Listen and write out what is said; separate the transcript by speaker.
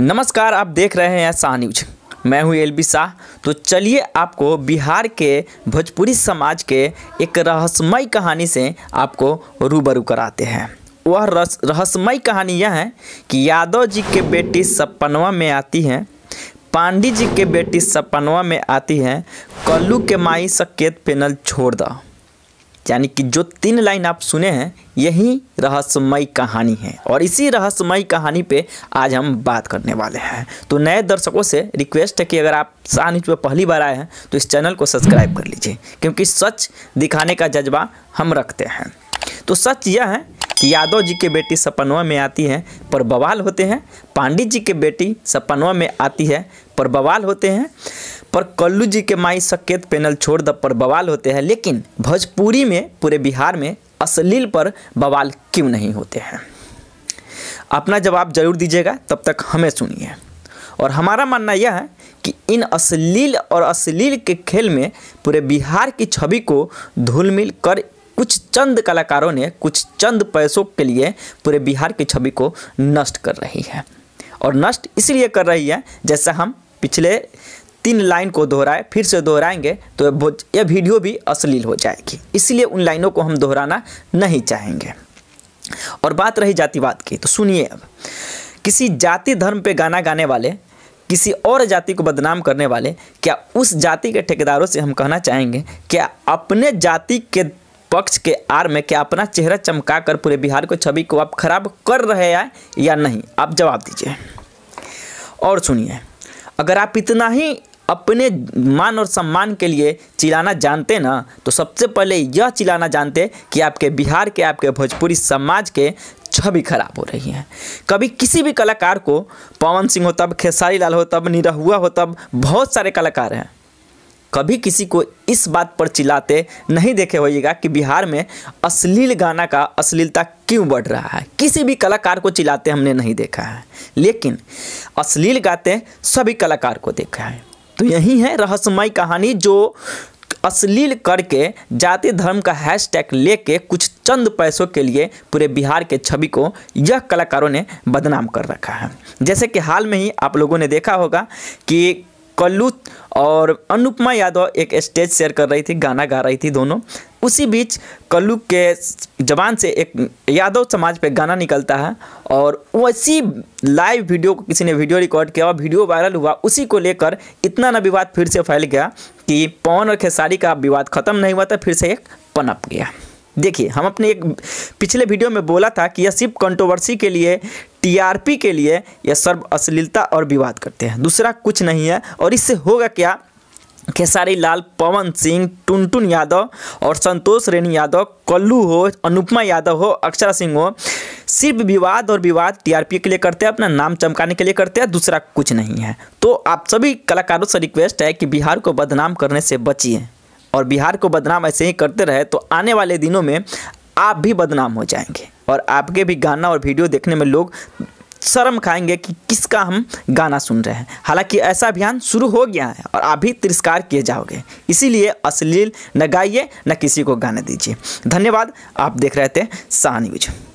Speaker 1: नमस्कार आप देख रहे हैं शाह न्यूज मैं हूं एल बी शाह तो चलिए आपको बिहार के भोजपुरी समाज के एक रहस्यमय कहानी से आपको रूबरू कराते हैं वह रहस्यमय कहानी यह है कि यादव जी के बेटी सपनवा में आती हैं पांडी जी के बेटी सपनवा में आती हैं कल्लू के माई सकेत पेनल छोड़ दा यानी कि जो तीन लाइन आप सुने हैं यही रहस्यमय कहानी है और इसी रहस्यमय कहानी पे आज हम बात करने वाले हैं तो नए दर्शकों से रिक्वेस्ट है कि अगर आप शाह न्यूज पर पहली बार आए हैं तो इस चैनल को सब्सक्राइब कर लीजिए क्योंकि सच दिखाने का जज्बा हम रखते हैं तो सच यह है कि यादव जी की बेटी सपनवा में आती है पर बवाल होते हैं पांडित जी की बेटी सपनवा में आती है पर बवाल होते हैं पर कल्लू जी के माई सकेत पैनल छोड़ द पर बवाल होते हैं लेकिन भोजपुरी में पूरे बिहार में अश्लील पर बवाल क्यों नहीं होते हैं अपना जवाब जरूर दीजिएगा तब तक हमें सुनिए और हमारा मानना यह है कि इन अश्लील और अश्लील के खेल में पूरे बिहार की छवि को धूल मिल कर कुछ चंद कलाकारों ने कुछ चंद पैसों के लिए पूरे बिहार की छवि को नष्ट कर रही है और नष्ट इसलिए कर रही है जैसा हम पिछले तीन लाइन को दोहराए फिर से दोहराएंगे तो यह वीडियो भी अश्लील हो जाएगी इसलिए उन लाइनों को हम दोहराना नहीं चाहेंगे और बात रही जातिवाद की तो सुनिए अब किसी जाति धर्म पे गाना गाने वाले किसी और जाति को बदनाम करने वाले क्या उस जाति के ठेकेदारों से हम कहना चाहेंगे क्या अपने जाति के पक्ष के आर में क्या अपना चेहरा चमका कर पूरे बिहार को छवि को आप खराब कर रहे हैं या नहीं आप जवाब दीजिए और सुनिए अगर आप इतना ही अपने मान और सम्मान के लिए चिल्लाना जानते ना तो सबसे पहले यह चिल्लाना जानते कि आपके बिहार के आपके भोजपुरी समाज के छवि खराब हो रही है कभी किसी भी कलाकार को पवन सिंह हो तब खेसारी लाल हो तब निरहुआ हो तब बहुत सारे कलाकार हैं कभी किसी को इस बात पर चिल्लाते नहीं देखे होइएगा कि बिहार में अश्लील गाना का अश्लीलता क्यों बढ़ रहा है किसी भी कलाकार को चिल्लाते हमने नहीं देखा है लेकिन अश्लील गाते सभी कलाकार को देखा है तो यही है रहस्यमय कहानी जो अश्लील करके जाति धर्म का हैशटैग लेके कुछ चंद पैसों के लिए पूरे बिहार के छवि को यह कलाकारों ने बदनाम कर रखा है जैसे कि हाल में ही आप लोगों ने देखा होगा कि कल्लू और अनुपमा यादव एक स्टेज शेयर कर रही थी गाना गा रही थी दोनों उसी बीच कल्लू के जबान से एक यादव समाज पे गाना निकलता है और उसी लाइव वीडियो को किसी ने वीडियो रिकॉर्ड किया और वीडियो वायरल हुआ उसी को लेकर इतना ना विवाद फिर से फैल गया कि पवन और खेसारी का विवाद खत्म नहीं हुआ था फिर से एक पनप गया देखिए हम अपने एक पिछले वीडियो में बोला था कि यह सिर्फ कंट्रोवर्सी के लिए टीआरपी के लिए यह सर्व अश्लीलता और विवाद करते हैं दूसरा कुछ नहीं है और इससे होगा क्या खेसारी लाल पवन सिंह टुनटुन यादव और संतोष रेणी यादव कल्लू हो अनुपमा यादव हो अक्षरा सिंह हो सिर्फ विवाद और विवाद टीआरपी के लिए करते हैं अपना नाम चमकाने के लिए करते हैं दूसरा कुछ नहीं है तो आप सभी कलाकारों से रिक्वेस्ट है कि बिहार को बदनाम करने से बचिए और बिहार को बदनाम ऐसे ही करते रहे तो आने वाले दिनों में आप भी बदनाम हो जाएंगे और आपके भी गाना और वीडियो देखने में लोग शर्म खाएंगे कि किसका हम गाना सुन रहे हैं हालांकि ऐसा अभियान शुरू हो गया है और आप भी तिरस्कार किए जाओगे इसीलिए अश्लील न गाइए न किसी को गाने दीजिए धन्यवाद आप देख रहे थे सहा न्यूज़